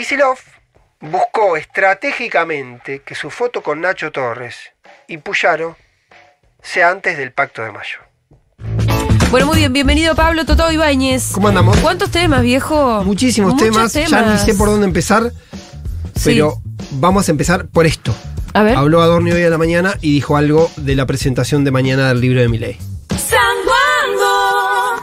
Kisilov buscó estratégicamente que su foto con Nacho Torres y Puyaro sea antes del Pacto de Mayo. Bueno, muy bien, bienvenido Pablo Totó Ibáñez. ¿Cómo andamos? ¿Cuántos temas, viejo? Muchísimos temas. ya ni sé por dónde empezar, pero vamos a empezar por esto. Habló Adorno hoy a la mañana y dijo algo de la presentación de mañana del libro de ley.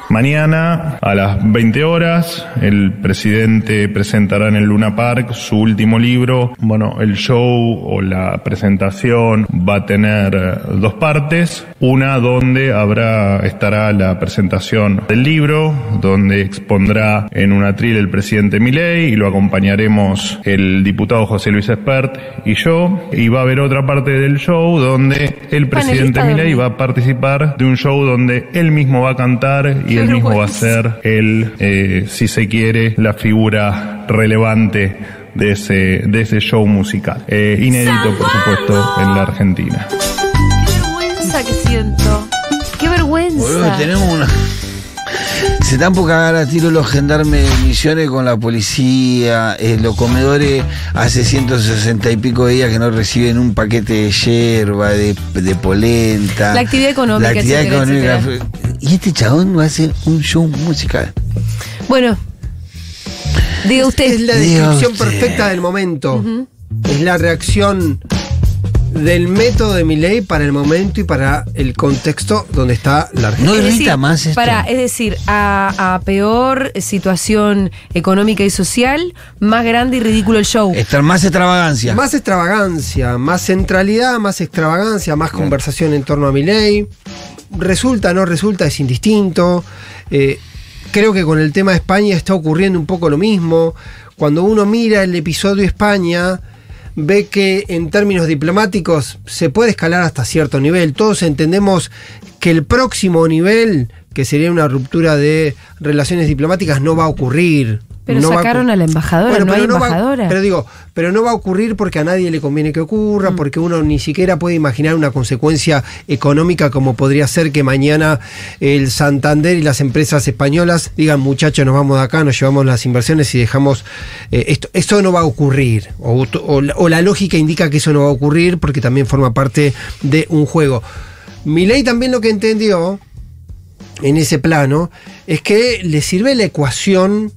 Mañana a las 20 horas el presidente presentará en el Luna Park su último libro. Bueno, el show o la presentación va a tener eh, dos partes. Una donde habrá, estará la presentación del libro, donde expondrá en un atril el presidente Milei y lo acompañaremos el diputado José Luis Espert y yo. Y va a haber otra parte del show donde el presidente Milei va a participar de un show donde él mismo va a cantar y él mismo va a ser el, eh, si se quiere, la figura relevante de ese, de ese show musical. Eh, inédito, por supuesto, en la Argentina. Qué vergüenza que siento. Qué vergüenza. tenemos una. Se están por cagar a tiro los gendarmes de Misiones con la policía, eh, los comedores hace 160 y pico de días que no reciben un paquete de yerba de, polenta. La actividad económica. La actividad económica. Y este chabón va a hacer un show musical. Bueno, diga usted. Es la descripción perfecta del momento. Es la reacción del método de ley para el momento y para el contexto donde está la No irrita más esto. Para, es decir, a, peor situación económica y social, más grande y ridículo el show. más extravagancia. Más extravagancia, más centralidad, más extravagancia, más conversación en torno a Milei resulta, no resulta, es indistinto. Eh, creo que con el tema de España está ocurriendo un poco lo mismo. Cuando uno mira el episodio España, ve que en términos diplomáticos se puede escalar hasta cierto nivel. Todos entendemos que el próximo nivel, que sería una ruptura de relaciones diplomáticas, no va a ocurrir. Pero sacaron a, la embajadora, no embajadora. pero digo, pero no va a ocurrir porque a nadie le conviene que ocurra, mm. porque uno ni siquiera puede imaginar una consecuencia económica como podría ser que mañana el Santander y las empresas españolas digan, muchachos, nos vamos de acá, nos llevamos las inversiones y dejamos... Eh, esto, esto no va a ocurrir. O, la lógica indica que eso no va a ocurrir porque también forma parte de un juego. Mi ley también lo que entendió en ese plano es que le sirve la ecuación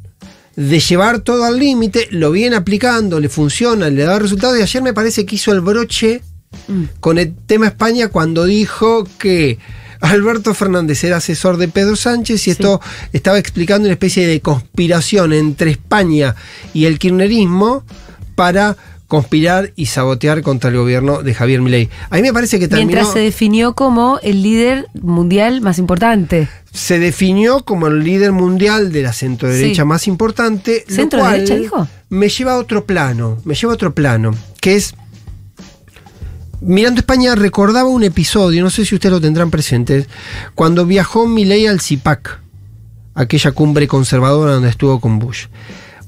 de llevar todo al límite, lo viene aplicando, le funciona, le da resultados. Y ayer me parece que hizo el broche mm. con el tema España cuando dijo que Alberto Fernández era asesor de Pedro Sánchez y esto estaba explicando una especie de conspiración entre España y el kirchnerismo para conspirar y sabotear contra el gobierno de Javier Milei. A mí me parece que terminó... Mientras se definió como el líder mundial más importante. Se definió como el líder mundial de la centroderecha más importante. ¿Centro derecha, dijo? Me lleva a otro plano, me lleva a otro plano, que es... Mirando España recordaba un episodio, no sé si ustedes lo tendrán presente, cuando viajó Milei al CIPAC, aquella cumbre conservadora donde estuvo con Bush.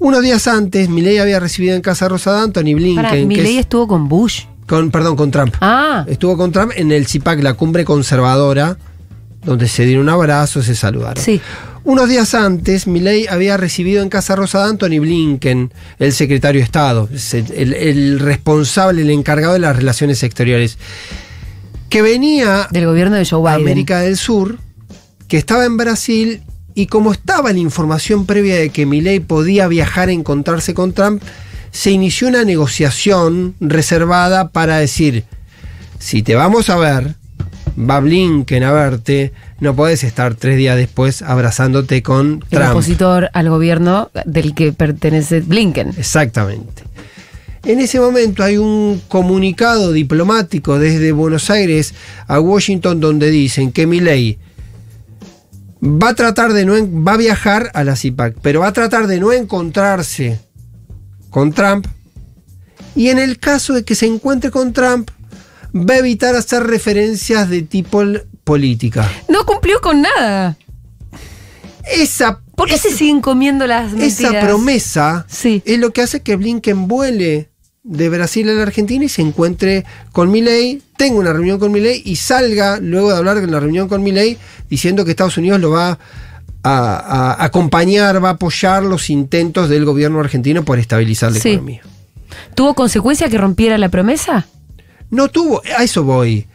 Unos días antes, Milei había recibido en casa a Rosa Anthony Blinken. Para, estuvo con Bush. Con, perdón, con Trump. Ah. Estuvo con Trump en el CIPAC, la cumbre conservadora, donde se dieron un abrazo, y se saludaron. Sí. Unos días antes, Miley había recibido en casa rosada a Anthony Blinken, el secretario de Estado, el, responsable, el encargado de las relaciones exteriores, que venía del gobierno de Joe Biden. América del Sur, que estaba en Brasil y como estaba la información previa de que Milley podía viajar a encontrarse con Trump, se inició una negociación reservada para decir, si te vamos a ver, va Blinken a verte, no podés estar tres días después abrazándote con Trump. El opositor al gobierno del que pertenece Blinken. Exactamente. En ese momento hay un comunicado diplomático desde Buenos Aires a Washington donde dicen que Milley va a tratar de no va a viajar a la CIPAC, pero va a tratar de no encontrarse con Trump. Y en el caso de que se encuentre con Trump, va a evitar hacer referencias de tipo política. No cumplió con nada. Esa ¿Por qué se siguen comiendo las mentiras? Esa promesa es lo que hace que Blinken vuele de Brasil a la Argentina y se encuentre con Miley. Tengo una reunión con Milley y salga luego de hablar en la reunión con Milley diciendo que Estados Unidos lo va a, acompañar, va a apoyar los intentos del gobierno argentino por estabilizar la economía. ¿Tuvo consecuencia que rompiera la promesa? No tuvo, a eso voy.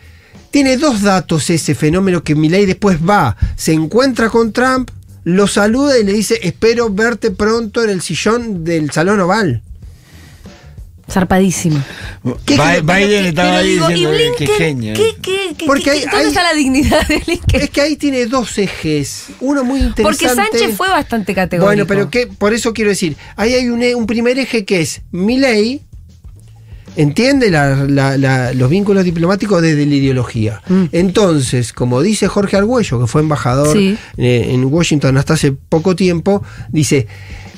Tiene dos datos ese fenómeno que Milley después va, se encuentra con Trump, lo saluda y le dice, espero verte pronto en el sillón del Salón Oval. Zarpadísima. Biden le estaba diciendo está la dignidad de Es que ahí tiene dos ejes. Uno muy interesante. Porque Sánchez fue bastante categórico. Bueno, pero que, por eso quiero decir, ahí hay un, e, primer eje que es Milei entiende los vínculos diplomáticos desde la ideología. Mm. Entonces, como dice Jorge Argüello, que fue embajador en, eh, en Washington hasta hace poco tiempo, dice,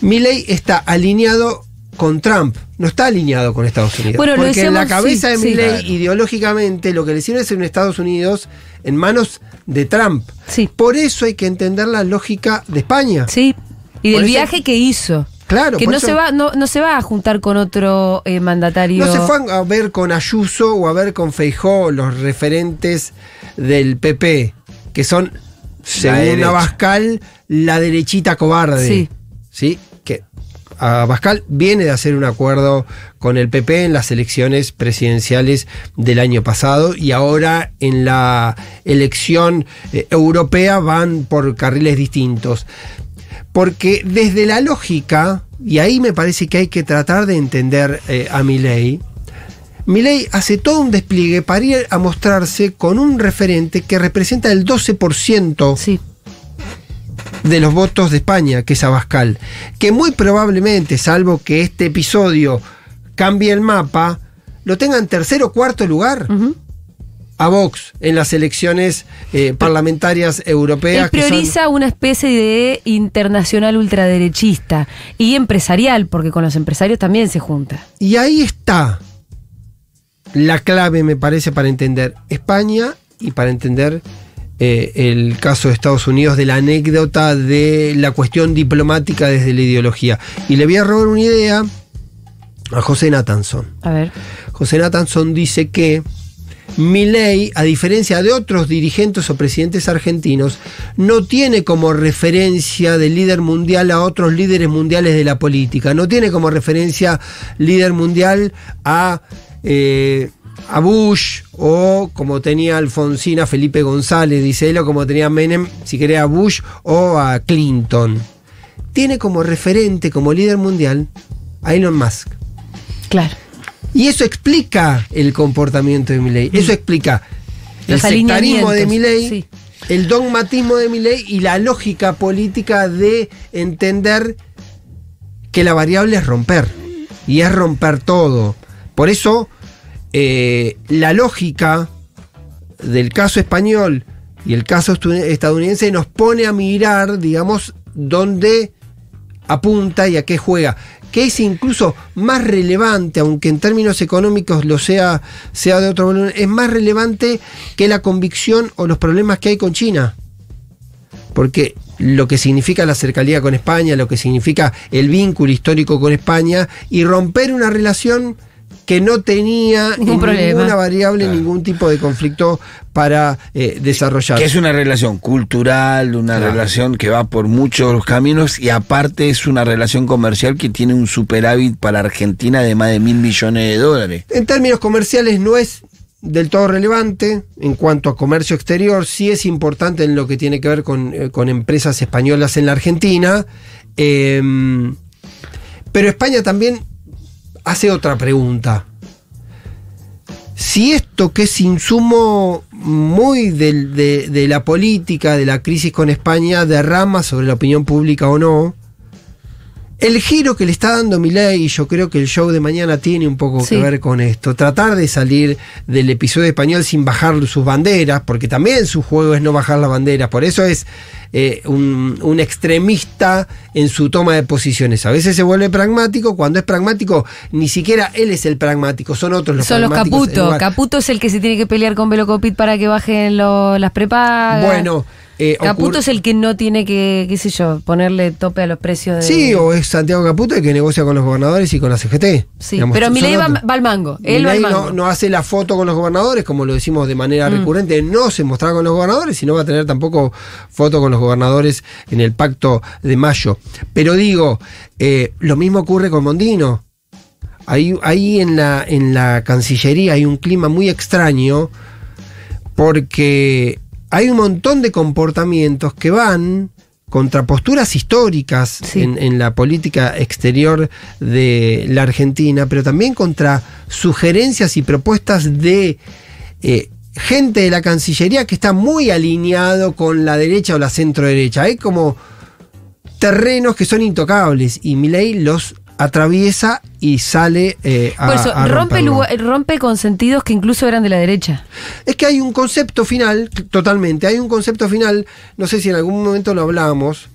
Milley está alineado con Trump no está alineado con Estados Unidos. porque en la cabeza de Milley, ideológicamente, lo que le hicieron es en Estados Unidos en manos de Trump. Sí. Por eso hay que entender la lógica de España. Sí. Y del viaje que hizo. Claro, que no se va, no, no, se va a juntar con otro eh, mandatario. No se fue a ver con Ayuso o a ver con Feijó, los referentes del PP, que son, según Abascal, la derechita cobarde. Sí. ¿Sí? Abascal viene de hacer un acuerdo con el PP en las elecciones presidenciales del año pasado y ahora en la elección eh, europea van por carriles distintos. Porque desde la lógica, y ahí me parece que hay que tratar de entender eh, a Milei, Milei hace todo un despliegue para ir a mostrarse con un referente que representa el 12% de los votos de España, que es Abascal, que muy probablemente, salvo que este episodio cambie el mapa, lo tenga en tercer o cuarto lugar. A Vox en las elecciones eh, parlamentarias europeas. Él prioriza una especie de internacional ultraderechista y empresarial, porque con los empresarios también se junta. Y ahí está la clave, me parece, para entender España y para entender eh, el caso de Estados Unidos de la anécdota de la cuestión diplomática desde la ideología. Y le voy a robar una idea a José Natanson. A ver. José Natanson dice que mi ley, a diferencia de otros dirigentes o presidentes argentinos, no tiene como referencia de líder mundial a otros líderes mundiales de la política, no tiene como referencia líder mundial a eh, a Bush o como tenía Alfonsina Felipe González, dice él, o como tenía Menem, si quería a Bush o a Clinton. Tiene como referente, como líder mundial, a Elon Musk. Claro. Y eso explica el comportamiento de Milley. Eso explica el sectarismo de Milley, el dogmatismo de Milley y la lógica política de entender que la variable es romper. Y es romper todo. Por eso eh, la lógica del caso español y el caso estadounidense nos pone a mirar, digamos, dónde apunta y a qué juega, que es incluso más relevante, aunque en términos económicos lo sea, sea de otro volumen, es más relevante que la convicción o los problemas que hay con China. Porque lo que significa la cercanía con España, lo que significa el vínculo histórico con España y romper una relación que no tenía ninguna variable, ningún tipo de conflicto para eh, desarrollar. Que es una relación cultural, una relación que va por muchos caminos y aparte es una relación comercial que tiene un superávit para Argentina de más de mil millones de dólares. En términos comerciales no es del todo relevante en cuanto a comercio exterior, sí es importante en lo que tiene que ver con, eh, empresas españolas en la Argentina, em, pero España también hace otra pregunta si esto que es insumo muy de, de, la política, de la crisis con España, derrama sobre la opinión pública o no, el giro que le está dando Milay y yo creo que el show de mañana tiene un poco que ver con esto, tratar de salir del episodio español sin bajar sus banderas, porque también su juego es no bajar las banderas, por eso es eh, un, extremista en su toma de posiciones. A veces se vuelve pragmático, cuando es pragmático ni siquiera él es el pragmático, son otros los Son los Caputo, Caputo es el que se tiene que pelear con Velocopit para que bajen las prepagas. Bueno. Eh, Caputo es el que no tiene que, qué sé yo, ponerle tope a los precios de. Sí, o es Santiago Caputo el que negocia con los gobernadores y con la CGT. Sí, pero Milei va, al mango. Él No, hace la foto con los gobernadores, como lo decimos de manera mm. recurrente, no se mostrará con los gobernadores y no va a tener tampoco foto con los gobernadores en el pacto de mayo. Pero digo, eh, lo mismo ocurre con Mondino. Ahí, ahí en, la, en la Cancillería hay un clima muy extraño porque hay un montón de comportamientos que van contra posturas históricas en, la política exterior de la Argentina, pero también contra sugerencias y propuestas de eh, gente de la Cancillería que está muy alineado con la derecha o la centro derecha. Hay como terrenos que son intocables y Milei los atraviesa y sale eh, a, Por eso, rompe, rompe con sentidos que incluso eran de la derecha. Es que hay un concepto final, totalmente, hay un concepto final, no sé si en algún momento lo hablábamos,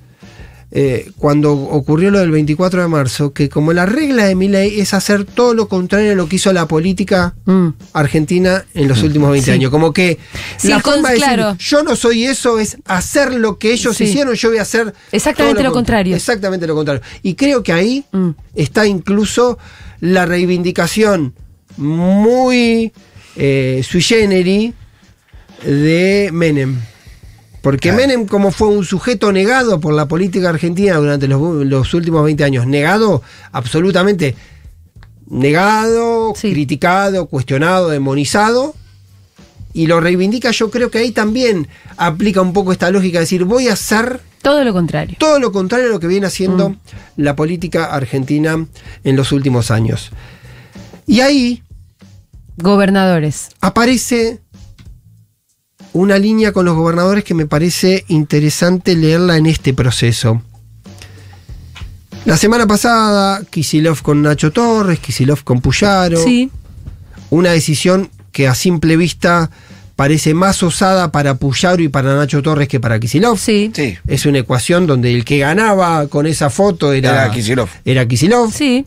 eh, cuando ocurrió lo del 24 de marzo, que como la regla de mi ley es hacer todo lo contrario a lo que hizo la política mm. argentina en los mm. últimos 20 años. Como que la claro. yo no soy eso es hacer lo que ellos hicieron, yo voy a hacer... Exactamente lo, contrario. Exactamente lo contrario. Y creo que ahí mm. está incluso la reivindicación muy eh, sui generis de Menem. Porque Menem, como fue un sujeto negado por la política argentina durante los, últimos 20 años, negado absolutamente, negado, criticado, cuestionado, demonizado, y lo reivindica, yo creo que ahí también aplica un poco esta lógica de decir, voy a hacer... Todo lo contrario. Todo lo contrario a lo que viene haciendo mm. la política argentina en los últimos años. Y ahí... Gobernadores. Aparece una línea con los gobernadores que me parece interesante leerla en este proceso. La semana pasada, Kisilov con Nacho Torres, Kisilov con Puyaro. Sí. Una decisión que a simple vista parece más osada para Puyaro y para Nacho Torres que para Kisilov. Sí. Es una ecuación donde el que ganaba con esa foto era, era Era Sí.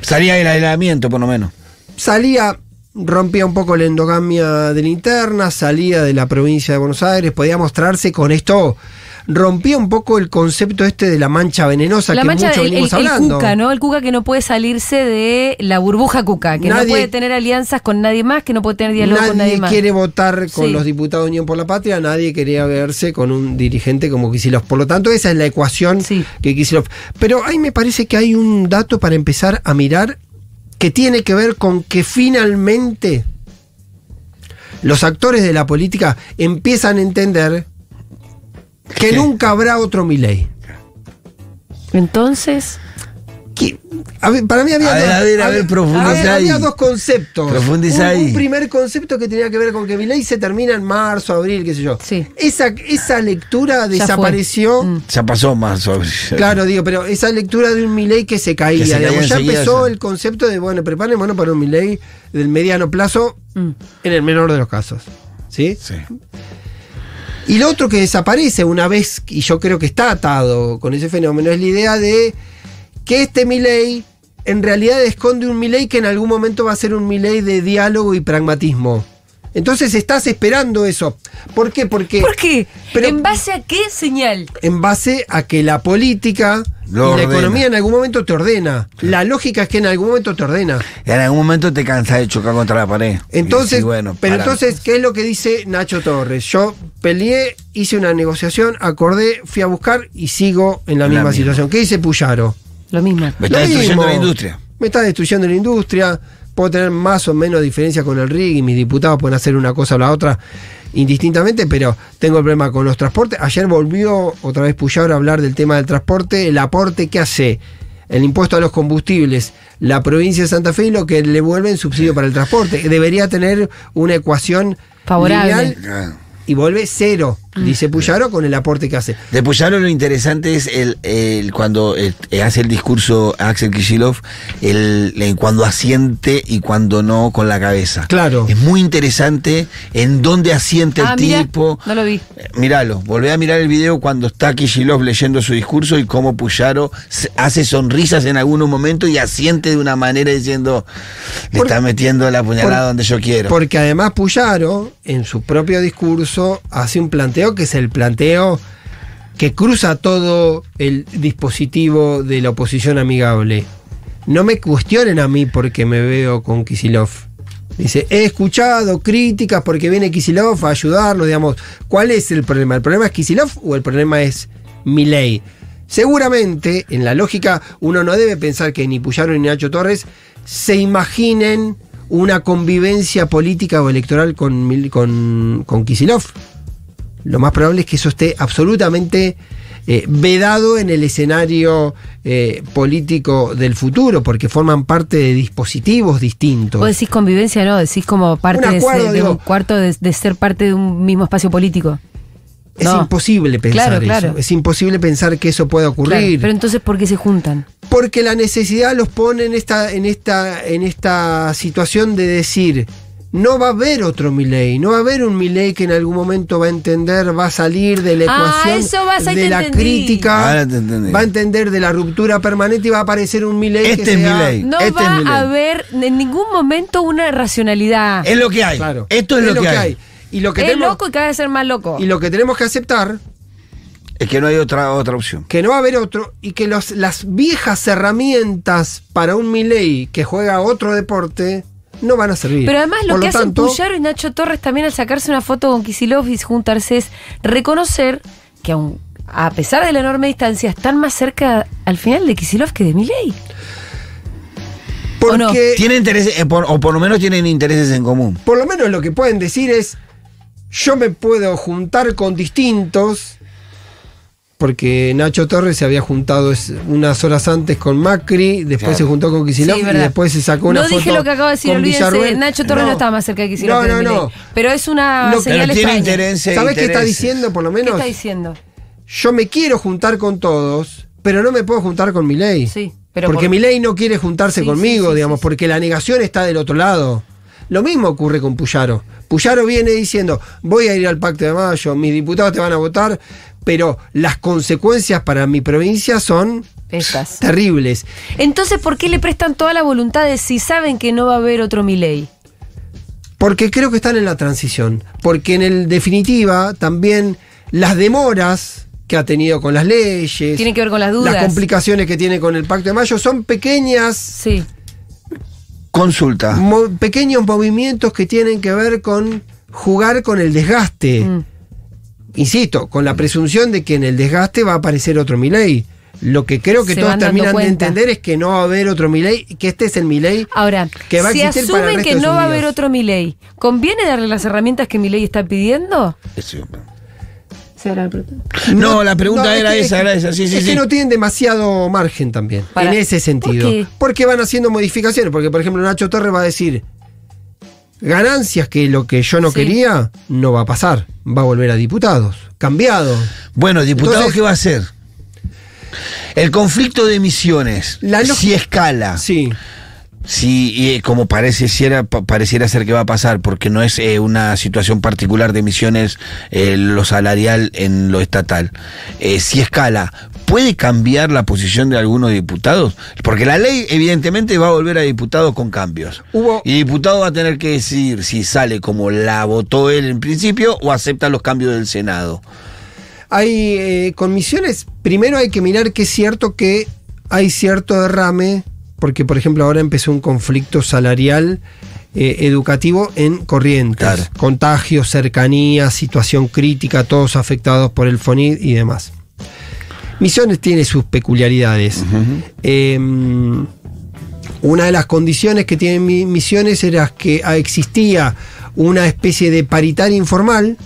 Salía el aislamiento, por lo menos. Salía rompía un poco la endogamia de linterna salía de la provincia de Buenos Aires, podía mostrarse con esto. Rompía un poco el concepto este de la mancha venenosa que mancha, hablando. El cuca, ¿no? El cuca que no puede salirse de la burbuja cuca, que no puede tener alianzas con nadie más, que no puede tener diálogo con nadie más. Nadie quiere votar con los diputados de Unión por la Patria, nadie quería verse con un dirigente como Kicillof. Por lo tanto, esa es la ecuación que Kicillof... Pero ahí me parece que hay un dato para empezar a mirar que tiene que ver con que finalmente los actores de la política empiezan a entender que nunca habrá otro Milei. Entonces para mí había. dos, conceptos. un, primer concepto que tenía que ver con que mi ley se termina en marzo, abril, qué sé yo. Esa, esa lectura desapareció. Se mm. Ya pasó marzo, Claro, digo, pero esa lectura de un ley que se caía. ya empezó el concepto de, bueno, prepárense bueno para un ley del mediano plazo, mm. en el menor de los casos. Sí. Y lo otro que desaparece una vez, y yo creo que está atado con ese fenómeno, es la idea de que este Milei en realidad esconde un Milei que en algún momento va a ser un Milei de diálogo y pragmatismo. Entonces estás esperando eso. ¿Por qué? ¿Por qué? Pero, ¿En base a qué señal? En base a que la política y la economía en algún momento te ordena. La lógica es que en algún momento te ordena. en algún momento te cansa de chocar contra la pared. Entonces, bueno, pero entonces, ¿qué es lo que dice Nacho Torres? Yo peleé, hice una negociación, acordé, fui a buscar y sigo en la, misma, misma situación. ¿Qué dice Puyaro? Lo mismo. Me está destruyendo la industria. Me está destruyendo la industria. Puedo tener más o menos diferencia con el RIG y mis diputados pueden hacer una cosa o la otra indistintamente, pero tengo el problema con los transportes. Ayer volvió otra vez Puyar a hablar del tema del transporte, el aporte que hace el impuesto a los combustibles, la provincia de Santa Fe y lo que le vuelve en subsidio para el transporte. Debería tener una ecuación favorable ah. y vuelve cero. Ah. dice Puyaro con el aporte que hace. De Puyaro lo interesante es el, el cuando hace el discurso Axel Kishilov, el, cuando asiente y cuando no con la cabeza. Claro. Es muy interesante en dónde asiente ah, el tipo. No lo vi. Eh, Míralo, volvé a mirar el video cuando está Kishilov leyendo su discurso y cómo Puyaro hace sonrisas en algunos momentos y asiente de una manera diciendo, le está metiendo la puñalada donde yo quiero. Porque además Puyaro, en su propio discurso, hace un planteo que es el planteo que cruza todo el dispositivo de la oposición amigable. No me cuestionen a mí porque me veo con Kisilov. Dice, he escuchado críticas porque viene Kisilov a ayudarlo digamos. ¿Cuál es el problema? ¿El problema es Kisilov o el problema es Milei? Seguramente, en la lógica, uno no debe pensar que ni Puyaro ni Nacho Torres se imaginen una convivencia política o electoral con, con, con Kisilov lo más probable es que eso esté absolutamente eh, vedado en el escenario eh, político del futuro, porque forman parte de dispositivos distintos. Vos decís convivencia, ¿no? Decís como parte de, un cuarto de, ser parte de un mismo espacio político. Es imposible pensar eso. Es imposible pensar que eso pueda ocurrir. pero entonces, ¿por qué se juntan? Porque la necesidad los pone en esta situación de decir, no va a haber otro Milei, no va a haber un Milei que en algún momento va a entender, va a salir de la ah, ecuación de la crítica, va a entender de la ruptura permanente y va a aparecer un Milei este no este va a haber en ningún momento una racionalidad. Es lo que hay. Esto es, lo, que, hay. Y lo que es tenemos, loco y cada vez ser más loco. Y lo que tenemos que aceptar es que no hay otra, otra opción. Que no va a haber otro y que las viejas herramientas para un Milei que juega otro deporte no van a servir. Pero además lo que hacen Pujaro y Nacho Torres también al sacarse una foto con Kicilov y juntarse es reconocer que aun, a pesar de la enorme distancia están más cerca al final de Kisilov que de Milei. Porque, Tienen intereses, eh, o por lo menos tienen intereses en común. Por lo menos lo que pueden decir es: yo me puedo juntar con distintos porque Nacho Torres se había juntado unas horas antes con Macri, después se juntó con Kicillof y después se sacó una no foto. No dije lo que acabo de decir, olvídense, Nacho Torres no. estaba más cerca de Kicillof. No, no, no. Pero es una no, señal tiene e qué está diciendo por lo menos? ¿Qué está diciendo? Yo me quiero juntar con todos, pero no me puedo juntar con Milei. Sí, porque mi Milei no quiere juntarse conmigo, digamos, porque la negación está del otro lado. Lo mismo ocurre con Puyaro. Puyaro viene diciendo, voy a ir al Pacto de Mayo, mis diputados te van a votar, pero las consecuencias para mi provincia son terribles. Entonces, ¿por qué le prestan toda la voluntad de si saben que no va a haber otro ley? Porque creo que están en la transición. Porque en el definitiva también las demoras que ha tenido con las leyes. que ver con las dudas. complicaciones que tiene con el Pacto de Mayo son pequeñas. Sí. pequeños movimientos que tienen que ver con jugar con el desgaste. Mm insisto, con la presunción de que en el desgaste va a aparecer otro Milei. Lo que creo que todos terminan de entender es que no va a haber otro Milei, que este es el Milei Ahora, que va que no va a haber otro Milei, ¿conviene darle las herramientas que Milei está pidiendo? No, la pregunta era esa, era esa. Sí, es que no tienen demasiado margen también, en ese sentido. ¿Por qué? Porque van haciendo modificaciones. Porque, por ejemplo, Nacho Torres va a decir, ganancias, que lo que yo no quería, no va a pasar. Va a volver a diputados, cambiado. Bueno, diputados, ¿qué va a hacer? El conflicto de misiones la si escala. Sí. Sí, eh, como pareciera, pareciera ser que va a pasar, porque no es eh, una situación particular de misiones eh, lo salarial en lo estatal. si escala, ¿puede cambiar la posición de algunos diputados? Porque la ley evidentemente va a volver a diputados con cambios. Y diputado va a tener que decidir si sale como la votó él en principio o acepta los cambios del Senado. Hay comisiones, primero hay que mirar que es cierto que hay cierto derrame porque por ejemplo ahora empezó un conflicto salarial eh, educativo en corrientes, contagio contagios, cercanía, situación crítica, todos afectados por el FONID y demás. Misiones tiene sus peculiaridades. Em, una de las condiciones que tienen Misiones era que existía una especie de paritaria informal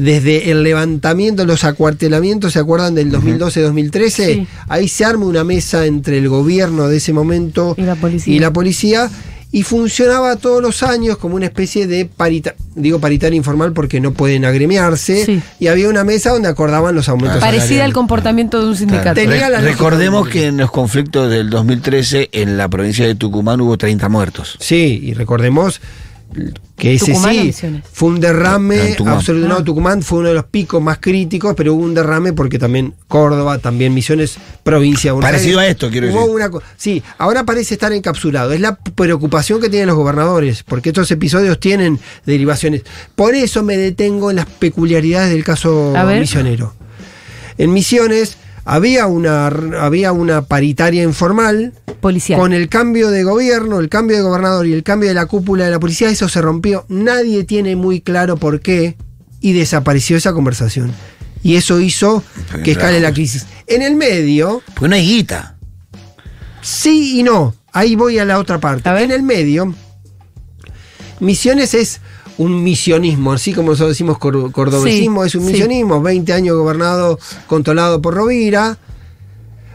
desde el levantamiento, los acuartelamientos, ¿se acuerdan del 2012-2013? Ahí se arma una mesa entre el gobierno de ese momento y la policía. Y funcionaba todos los años como una especie de parita, digo paritaria informal porque no pueden agremiarse, y había una mesa donde acordaban los aumentos. Ah, parecida al comportamiento de un sindicato. Tenía Recordemos que en los conflictos del 2013 en la provincia de Tucumán hubo 30 muertos. Sí, y recordemos que ese sí fue un derrame absoluto. No, ah. Tucumán fue uno de los picos más críticos, pero hubo un derrame porque también Córdoba, también Misiones, provincia. Parecido a esto, quiero decir. sí, ahora parece estar encapsulado. Es la preocupación que tienen los gobernadores, porque estos episodios tienen derivaciones. Por eso me detengo en las peculiaridades del caso misionero. En Misiones había una, había una paritaria informal. Policial. Con el cambio de gobierno, el cambio de gobernador y el cambio de la cúpula de la policía, eso se rompió. Nadie tiene muy claro por qué y desapareció esa conversación. Y eso hizo que escale la crisis. En el medio. Fue una higuita. Sí y no. Ahí voy a la otra parte. En el medio, Misiones es un misionismo, así como nosotros decimos cordobesismo, es un misionismo, 20 años gobernado, controlado por Rovira,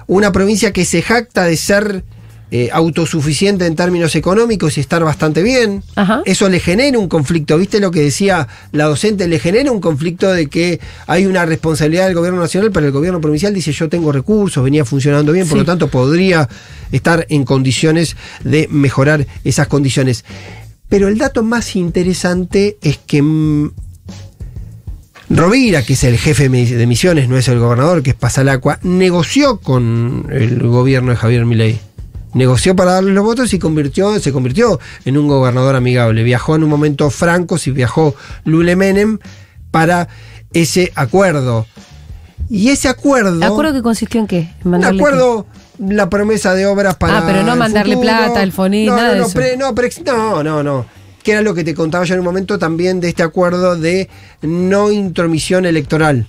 una provincia que se jacta de ser eh, autosuficiente en términos económicos y estar bastante bien. Eso le genera un conflicto, ¿viste lo que decía la docente? Le genera un conflicto de que hay una responsabilidad del gobierno nacional, pero el gobierno provincial dice yo tengo recursos, venía funcionando bien, por lo tanto podría estar en condiciones de mejorar esas condiciones. Pero el dato más interesante es que mm, Rovira, que es el jefe de misiones, no es el gobernador, que es Pasalacua, negoció con el gobierno de Javier Milei. Negoció para darle los votos y se convirtió en un gobernador amigable. Viajó en un momento Franco, si viajó Lule Menem, para ese acuerdo. Y ese acuerdo. ¿El acuerdo que consistió en qué? ¿En un acuerdo la promesa de obras ah, para. Ah, pero no mandarle plata el FONI, no, nada no, no, de eso. no, no, no, Que era lo que te contaba yo en un momento también de este acuerdo de no intromisión electoral.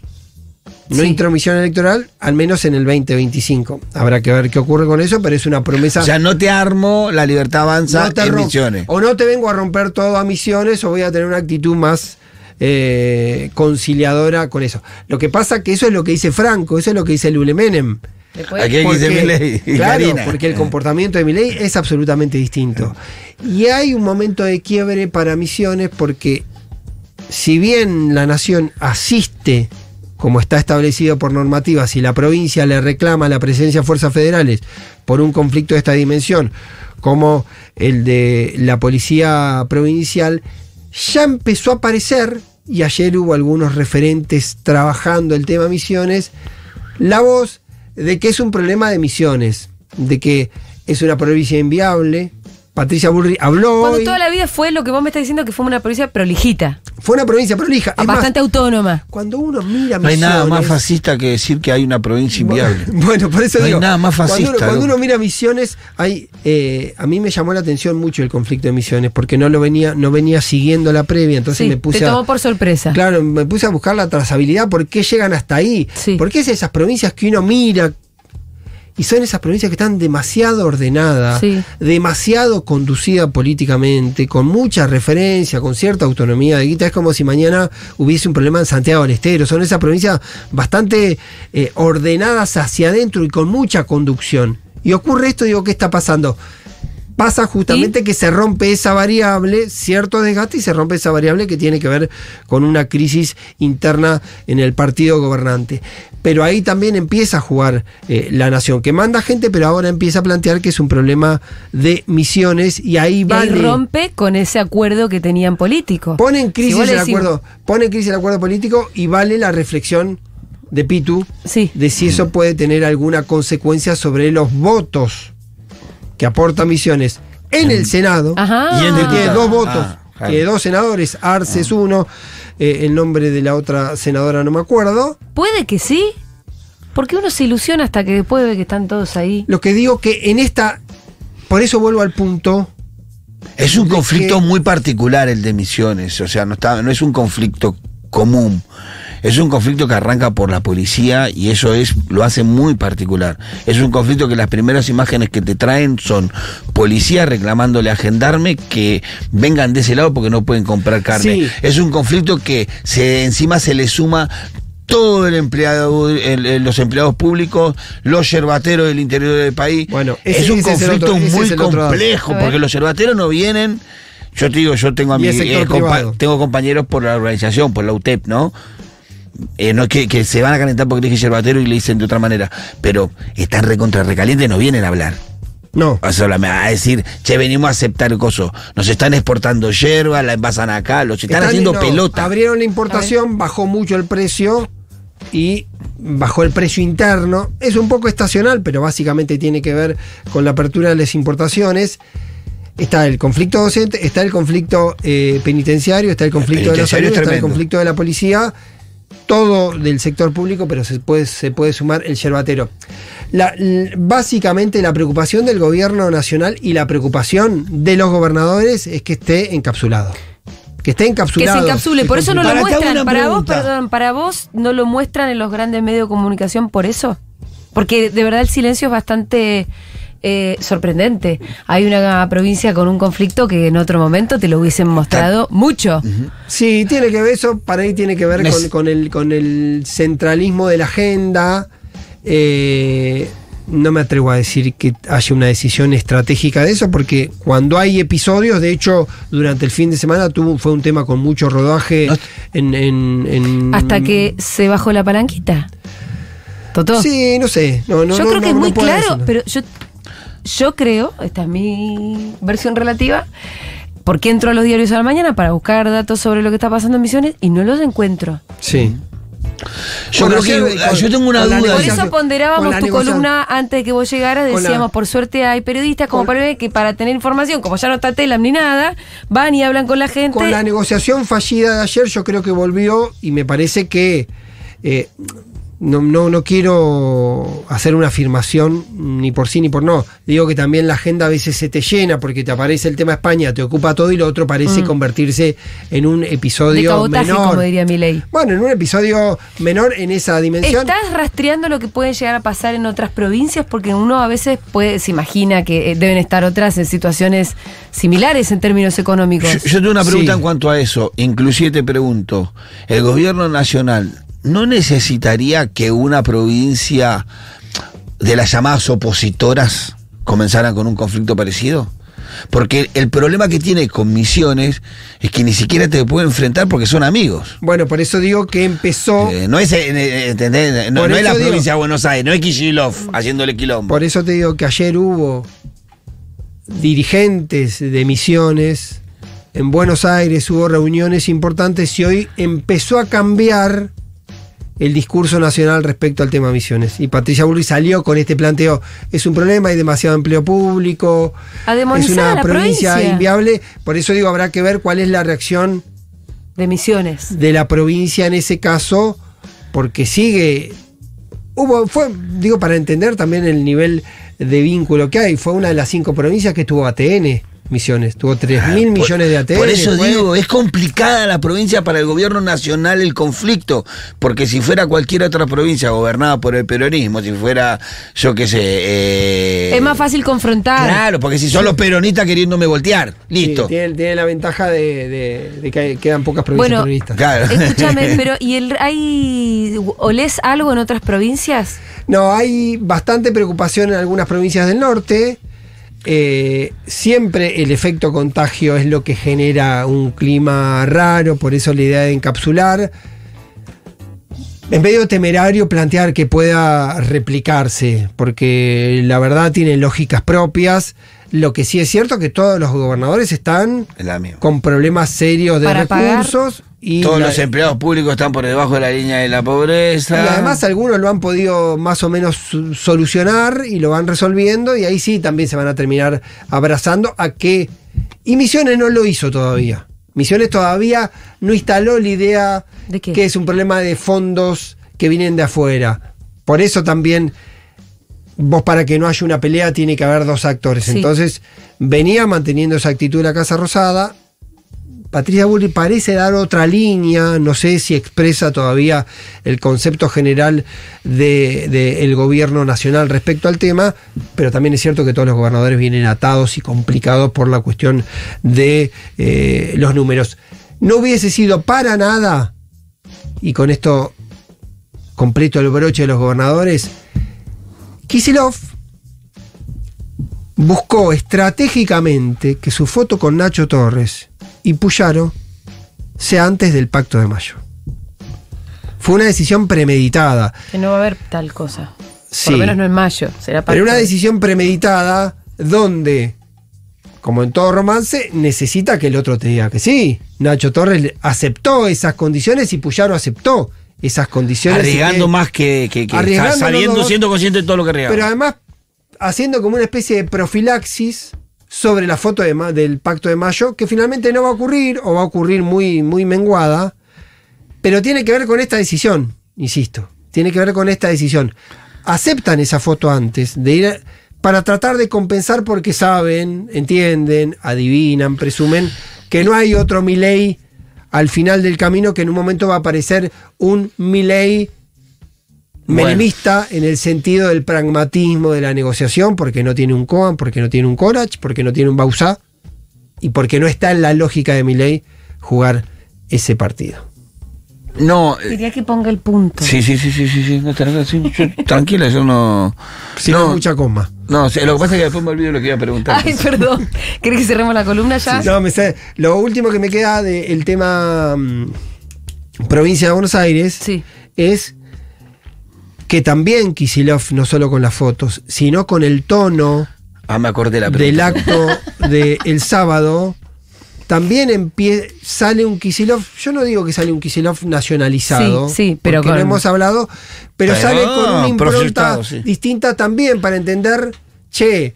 No intromisión electoral, al menos en el 2025. Habrá que ver qué ocurre con eso, pero es una promesa. O sea, no te armo, la libertad avanza en misiones. O no te vengo a romper todo a misiones, o voy a tener una actitud más. Eh, conciliadora con eso. Lo que pasa que eso es lo que dice Franco, eso es lo que dice Lule Menem. Aquí porque, claro, porque el comportamiento de mi ley es absolutamente distinto. Y hay un momento de quiebre para Misiones porque si bien la nación asiste como está establecido por normativa, si la provincia le reclama la presencia de fuerzas federales por un conflicto de esta dimensión, como el de la policía provincial, ya empezó a aparecer, y ayer hubo algunos referentes trabajando el tema misiones, la voz de que es un problema de misiones, de que es una provincia inviable, Patricia Burri habló. Cuando toda la vida fue lo que vos me estás diciendo que fue una provincia prolijita. Fue una provincia prolija. bastante autónoma. Cuando uno mira misiones... No hay nada más fascista que decir que hay una provincia inviable. Bueno, por eso no Hay nada más fascista. Cuando uno, mira misiones, hay. Eh, a mí me llamó la atención mucho el conflicto de misiones, porque no lo venía, no venía siguiendo la previa. Entonces me puse. Te tomó por sorpresa. Claro, me puse a buscar la trazabilidad, por qué llegan hasta ahí. Sí. Porque es esas provincias que uno mira y son esas provincias que están demasiado ordenadas, demasiado conducidas políticamente, con mucha referencia, con cierta autonomía de guita. Es como si mañana hubiese un problema en Santiago del Estero. Son esas provincias bastante eh, ordenadas hacia adentro y con mucha conducción. Y ocurre esto, digo, ¿qué está pasando? pasa justamente que se rompe esa variable, cierto desgaste, y se rompe esa variable que tiene que ver con una crisis interna en el partido gobernante. Pero ahí también empieza a jugar eh, la nación, que manda gente, pero ahora empieza a plantear que es un problema de misiones y ahí va. Vale. Y rompe con ese acuerdo que tenían político. Pone en crisis el acuerdo, pone en crisis el acuerdo político y vale la reflexión de Pitu de si eso puede tener alguna consecuencia sobre los votos que aporta misiones en el Senado, y ah. tiene dos ah, votos, dos senadores, Arce es ah. uno, eh, el nombre de la otra senadora no me acuerdo. Puede que sí. Porque uno se ilusiona hasta que puede ve que están todos ahí. Lo que digo que en esta, por eso vuelvo al punto es un conflicto muy particular el de Misiones, o sea, no, está, no es un conflicto común. Es un conflicto que arranca por la policía y eso es lo hace muy particular. Es un conflicto que las primeras imágenes que te traen son policías reclamándole a gendarme que vengan de ese lado porque no pueden comprar carne. Es un conflicto que se, encima se le suma todo el empleado, los empleados públicos, los yerbateros del interior del país. Bueno, es un conflicto muy complejo, porque los yerbateros no vienen. Yo te digo, yo tengo a mi, eh, tengo compañeros por la organización, por la UTEP, ¿no? Eh, no es que, se van a calentar porque dije yerbatero y le dicen de otra manera, pero están recontra recalientes, no vienen a hablar. No. a decir, che, venimos a aceptar el coso. Nos están exportando yerba la pasan acá, los están, haciendo pelota. Abrieron la importación, bajó mucho el precio y bajó el precio interno. Es un poco estacional, pero básicamente tiene que ver con la apertura de las importaciones. Está el conflicto docente, está el conflicto eh, penitenciario, está el conflicto de los salud, está el conflicto de la policía todo del sector público, pero se puede, se puede sumar el yerbatero. Mm, básicamente la preocupación del gobierno nacional y la preocupación de los gobernadores es que esté encapsulado. Que esté encapsulado. Que se encapsule, por eso no lo muestran. Para vos, perdón, para vos no lo muestran en los grandes medios de comunicación por eso. Porque de verdad el silencio es bastante eh, sorprendente. Hay una provincia con un conflicto que en otro momento te lo hubiesen mostrado mucho. Sí, tiene que ver eso, para ahí tiene que ver con, el, con el centralismo de la agenda. Eh, no me atrevo a decir que haya una decisión estratégica de eso, porque cuando hay episodios, de hecho, durante el fin de semana tuvo, fue un tema con mucho rodaje en, Hasta que se bajó la palanquita. Sí, no sé. yo creo que es muy claro, pero yo yo creo, esta es mi versión relativa, porque entro a los diarios a la mañana para buscar datos sobre lo que está pasando en Misiones y no los encuentro. Sí. Yo creo que yo tengo una duda. Por eso ponderábamos tu columna antes de que vos llegaras, decíamos, por suerte hay periodistas como para que para tener información, como ya no está Telam ni nada, van y hablan con la gente. Con la negociación fallida de ayer, yo creo que volvió y me parece que eh, no, no, no, quiero hacer una afirmación ni por sí ni por no. Digo que también la agenda a veces se te llena porque te aparece el tema España, te ocupa todo y lo otro parece mm. convertirse en un episodio de cabotaje, como diría ley Bueno, en un episodio menor en esa dimensión. ¿Estás rastreando lo que puede llegar a pasar en otras provincias? Porque uno a veces puede, se imagina que eh, deben estar otras en eh, situaciones similares en términos económicos. Yo, tengo una pregunta en cuanto a eso. Inclusive te pregunto, ¿el gobierno nacional no necesitaría que una provincia de las llamadas opositoras comenzara con un conflicto parecido? Porque el problema que tiene con Misiones es que ni siquiera te puede enfrentar porque son amigos. Bueno, por eso digo que empezó. Eh, no es, eh, eh, no, la provincia de Buenos Aires, no es Kishilov haciéndole quilombo. Por eso te digo que ayer hubo dirigentes de Misiones. En Buenos Aires hubo reuniones importantes y hoy empezó a cambiar el discurso nacional respecto al tema de misiones. Y Patricia Bullrich salió con este planteo, es un problema, hay demasiado empleo público, es una provincia, inviable, por eso digo, habrá que ver cuál es la reacción de misiones. De la provincia en ese caso, porque sigue, hubo, fue, digo, para entender también el nivel de vínculo que hay, fue una de las cinco provincias que tuvo ATN misiones, tuvo 3 ah, mil millones de ATM. Por eso digo, es complicada la provincia para el gobierno nacional el conflicto, porque si fuera cualquier otra provincia gobernada por el peronismo, si fuera, yo qué sé... Eh, es más fácil confrontar. Claro, porque si son los peronistas queriéndome voltear, listo. tiene, la ventaja de, que quedan pocas provincias peronistas. Escúchame, pero ¿y el, hay, olés algo en otras provincias? No, hay bastante preocupación en algunas provincias del norte. Eh, siempre el efecto contagio es lo que genera un clima raro, por eso la idea de encapsular. En medio temerario plantear que pueda replicarse, porque la verdad tiene lógicas propias. Lo que sí es cierto que todos los gobernadores están con problemas serios de recursos todos los empleados públicos están por debajo de la línea de la pobreza. Y además algunos lo han podido más o menos solucionar y lo van resolviendo y ahí sí también se van a terminar abrazando a que... Y Misiones no lo hizo todavía. Misiones todavía no instaló la idea ¿De que es un problema de fondos que vienen de afuera. Por eso también vos para que no haya una pelea tiene que haber dos actores. Entonces venía manteniendo esa actitud la Casa Rosada, Patricia Bullrich parece dar otra línea, no sé si expresa todavía el concepto general del gobierno nacional respecto al tema, pero también es cierto que todos los gobernadores vienen atados y complicados por la cuestión de eh, los números. No hubiese sido para nada, y con esto completo el broche de los gobernadores, Kisilov buscó estratégicamente que su foto con Nacho Torres y Puyaro sea antes del pacto de mayo. Fue una decisión premeditada. Que no va a haber tal cosa. Por lo menos no en mayo. Será Pero una decisión premeditada donde, como en todo romance, necesita que el otro te diga que sí. Nacho Torres aceptó esas condiciones y Puyaro aceptó esas condiciones. Arriesgando más que, que, siendo consciente de todo lo que arriesga. Pero además, haciendo como una especie de profilaxis sobre la foto de del Pacto de Mayo, que finalmente no va a ocurrir o va a ocurrir muy, muy menguada, pero tiene que ver con esta decisión, insisto, tiene que ver con esta decisión. Aceptan esa foto antes de ir para tratar de compensar porque saben, entienden, adivinan, presumen que no hay otro Milei al final del camino que en un momento va a aparecer un Milei menemista en el sentido del pragmatismo de la negociación, porque no tiene un Coan, porque no tiene un Corach, porque no tiene un Bausá y porque no está en la lógica de mi ley jugar ese partido. No. Quería eh, que ponga el punto. Sí, sí, sí, sí, sí, sí. tranquila, yo no. Si no, mucha coma. No, lo que pasa es que después me olvido lo que iba a preguntar. Ay, perdón. ¿Querés que cerremos la columna ya? No, me sé. Lo último que me queda del tema mm, provincia de Buenos Aires es que también Kisilov, no solo con las fotos, sino con el tono ah, me acordé del acto del el sábado, también pie sale un Kisilov. Yo no digo que sale un Kisilov nacionalizado, sí, porque no hemos hablado, pero, sale con una impronta distinta también para entender, che,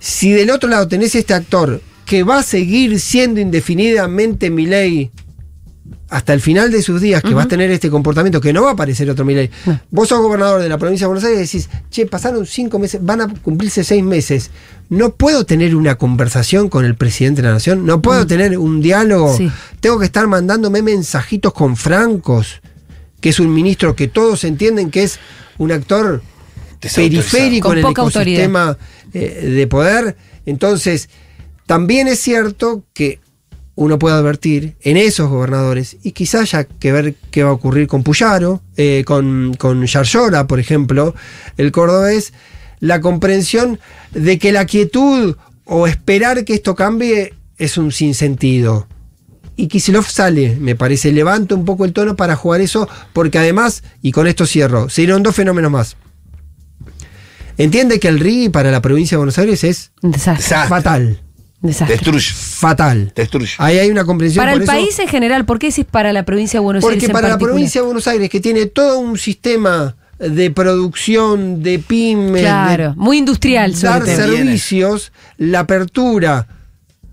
si del otro lado tenés este actor que va a seguir siendo indefinidamente Milei hasta el final de sus días que vas a tener este comportamiento, que no va a aparecer otro milagro. Vos sos gobernador de la provincia de Buenos Aires y decís, che, pasaron cinco meses, van a cumplirse seis meses. No puedo tener una conversación con el presidente de la nación, no puedo mm. tener un diálogo, tengo que estar mandándome mensajitos con Francos, que es un ministro que todos entienden que es un actor periférico en el ecosistema eh, de poder. Entonces, también es cierto que uno puede advertir en esos gobernadores, y quizás haya que ver qué va a ocurrir con Puyaro, eh, con, con por ejemplo, el cordobés, la comprensión de que la quietud o esperar que esto cambie es un sinsentido. Y Kisilov sale, me parece, Levanto un poco el tono para jugar eso, porque además, y con esto cierro, se dieron dos fenómenos más. Entiende que el RI para la provincia de Buenos Aires es fatal. Destruye. Fatal. Ahí hay una comprensión. Para el país en general, ¿por qué es para la provincia de Buenos Aires? Porque para la provincia de Buenos Aires, que tiene todo un sistema de producción, de pymes. muy industrial. Dar servicios, la apertura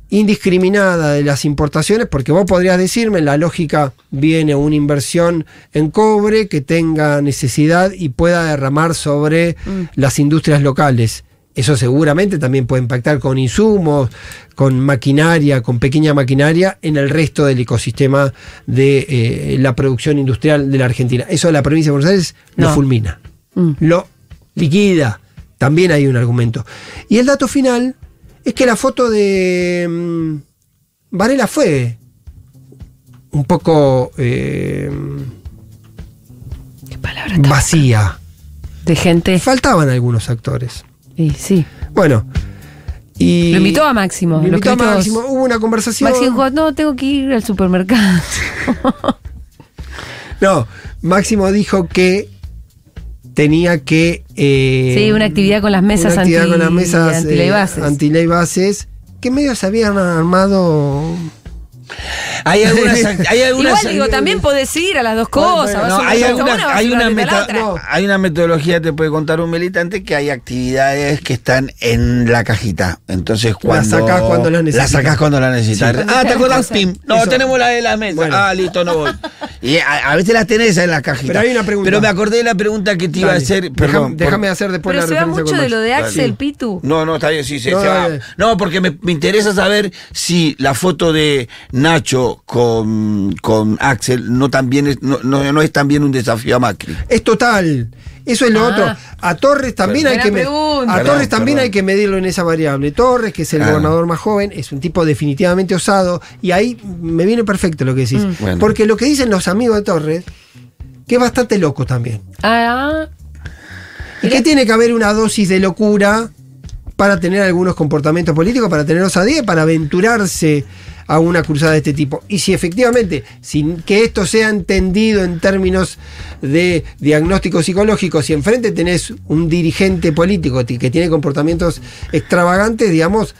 indiscriminada de las importaciones, porque vos podrías decirme, la lógica viene una inversión en cobre que tenga necesidad y pueda derramar sobre mm. las industrias locales. Eso seguramente también puede impactar con insumos, con maquinaria, con pequeña maquinaria en el resto del ecosistema de eh, la producción industrial de la Argentina. Eso de la provincia de Buenos Aires lo fulmina, mm. lo liquida. También hay un argumento. Y el dato final es que la foto de mm, Varela fue un poco eh, vacía. De gente. Faltaban algunos actores. Y sí. Bueno. lo invitó a Máximo. Lo invitó a Máximo. Hubo una conversación. Máximo dijo, no, tengo que ir al supermercado. no, Máximo dijo que tenía que... Eh, sí, una actividad con las mesas una las mesas eh, bases. que medio se habían armado hay algunas. Hay Igual digo, también podés ir a las dos cosas. hay, una, hay, una metodología, te puede contar un militante, que hay actividades que están en la cajita. Entonces, cuando. La sacás cuando necesitas. La necesitas. ah, ¿te acordás? Pim. No, tenemos la de la mesa. Ah, listo, no voy. Y a, veces las tenés en la cajita. Pero hay una pregunta. Pero me acordé de la pregunta que te iba a hacer. Perdón. Déjame hacer después Pero la se va mucho de lo de Axel Pitu. No, no, está bien, sí, sí, no, se va. No, porque me interesa saber si la foto de Nacho con, Axel no, también es, no, es también un desafío a Macri. Es total. Eso es lo ah. otro. A Torres también, hay que, también hay que medirlo en esa variable. Torres, que es el ah. gobernador más joven, es un tipo definitivamente osado. Y ahí me viene perfecto lo que decís. Mm. Porque lo que dicen los amigos de Torres, que es bastante loco también. Ah. Y que tiene que haber una dosis de locura para tener algunos comportamientos políticos, para tener osadía, para aventurarse a una cruzada de este tipo. Y si efectivamente, sin que esto sea entendido en términos de diagnóstico psicológico, si enfrente tenés un dirigente político que tiene comportamientos extravagantes, digamos,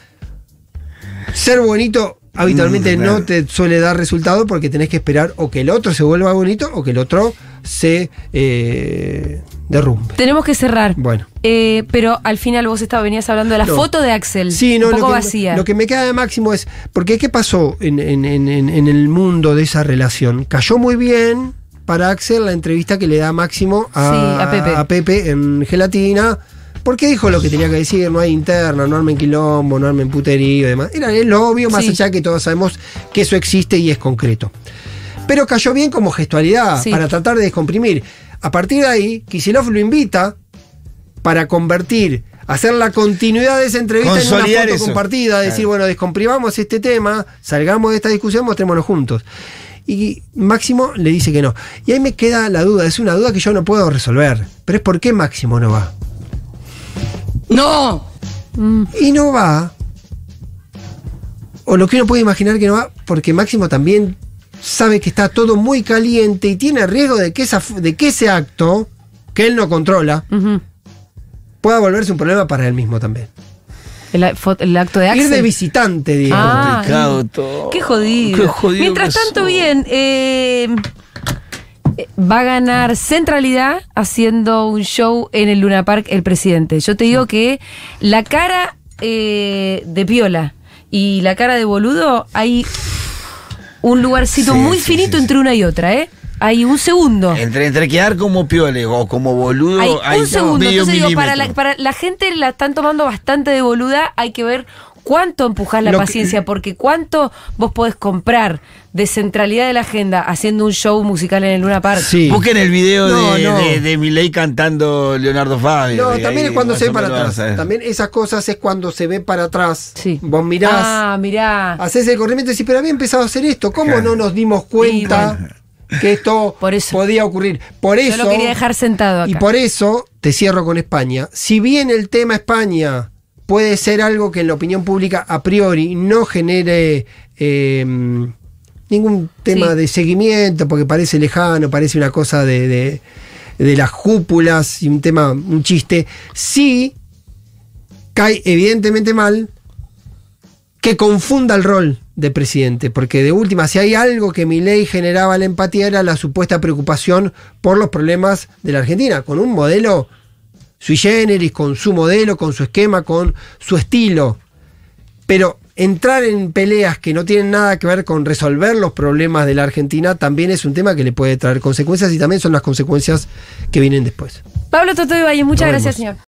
ser bonito habitualmente mm, no te suele dar resultado porque tenés que esperar o que el otro se vuelva bonito o que el otro se... Eh, derrumbe. Tenemos que cerrar. Bueno. Eh, pero al final vos estaba, venías hablando de la foto de Axel. Sí, no, un poco lo que, vacía. Lo que me queda de máximo es, porque ¿qué pasó en, el mundo de esa relación? Cayó muy bien para Axel la entrevista que le da Máximo a, Pepe. en Gelatina. Porque dijo lo que tenía que decir, no hay interna, no armen quilombo, no armen puterío y demás. Era el obvio, más allá que todos sabemos que eso existe y es concreto. Pero cayó bien como gestualidad para tratar de descomprimir. A partir de ahí, Kisilov lo invita para convertir, hacer la continuidad de esa entrevista en una foto compartida, decir, bueno, descomprimamos este tema, salgamos de esta discusión, mostrémonos juntos. Y Máximo le dice que no. Y ahí me queda la duda, es una duda que yo no puedo resolver. Pero es por qué Máximo no va. ¡No! Y no va. O lo que uno puede imaginar que no va, porque Máximo también sabe que está todo muy caliente y tiene riesgo de que, esa, de que ese acto, que él no controla, pueda volverse un problema para él mismo también. El, acto de acto Ir de visitante, digamos. Ah. Qué jodido. Mientras tanto, bien, eh, va a ganar centralidad haciendo un show en el Luna Park el presidente. Yo te digo que la cara eh, de Piola y la cara de boludo, hay un lugarcito muy finito entre una y otra, ¿eh? Hay un segundo. Entre, entre quedar como piole o como boludo, hay, hay un segundo. Entonces digo, para la, para la gente la están tomando bastante de boluda, hay que ver cuánto empujás la paciencia, porque cuánto vos podés comprar de centralidad de la agenda haciendo un show musical en el Luna Park. Sí. Busquen el video de, Miley cantando Leonardo Fabio. No, también es cuando se ve para atrás. Eh. También esas cosas es cuando se ve para atrás. Sí. Vos mirás. Ah, mirá. Hacés el corrimiento y decís, pero había empezado a hacer esto. ¿Cómo no nos dimos cuenta? que esto podía ocurrir. Por eso. Yo lo quería dejar sentado. Acá. Y por eso te cierro con España. Si bien el tema España puede ser algo que en la opinión pública a priori no genere eh, ningún tema de seguimiento, porque parece lejano, parece una cosa de, de, las cúpulas y un tema, un chiste, sí cae evidentemente mal que confunda el rol de presidente, porque de última, si hay algo que mi ley generaba la empatía era la supuesta preocupación por los problemas de la Argentina, con un modelo sui generis, con su modelo, con su esquema, con su estilo. Pero entrar en peleas que no tienen nada que ver con resolver los problemas de la Argentina también es un tema que le puede traer consecuencias y también son las consecuencias que vienen después. Pablo Totoy Valle, muchas gracias, señor.